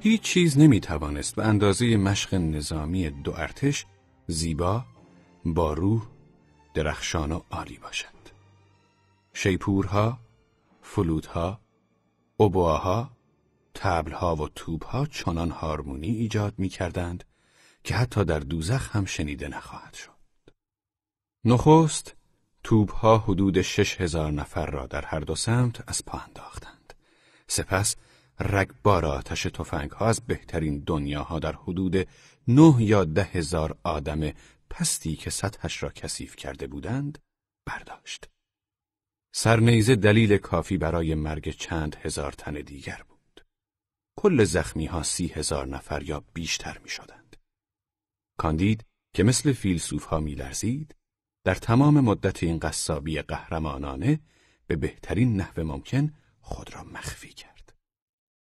هیچ چیز نمی توانست به اندازه مشق نظامی دو ارتش زیبا، با روح، درخشان و عالی باشد. شیپورها، فلودها، اوبواها، تبلها و توبها چنان هارمونی ایجاد می کردند که حتی در دوزخ هم شنیده نخواهد شد. نخست توبها حدود شش هزار نفر را در هر دو سمت از پا انداختند. سپس رگبار آتش ها از بهترین دنیاها در حدود نه یا ده هزار آدم پستی که سطحش را کثیف کرده بودند برداشت. سرنیزه دلیل کافی برای مرگ چند هزار تن دیگر بود. کل زخمی ها سی هزار نفر یا بیشتر می شدند. کاندید که مثل فیلسوف ها می لرزید، در تمام مدت این قصابی قهرمانانه به بهترین نحو ممکن خود را مخ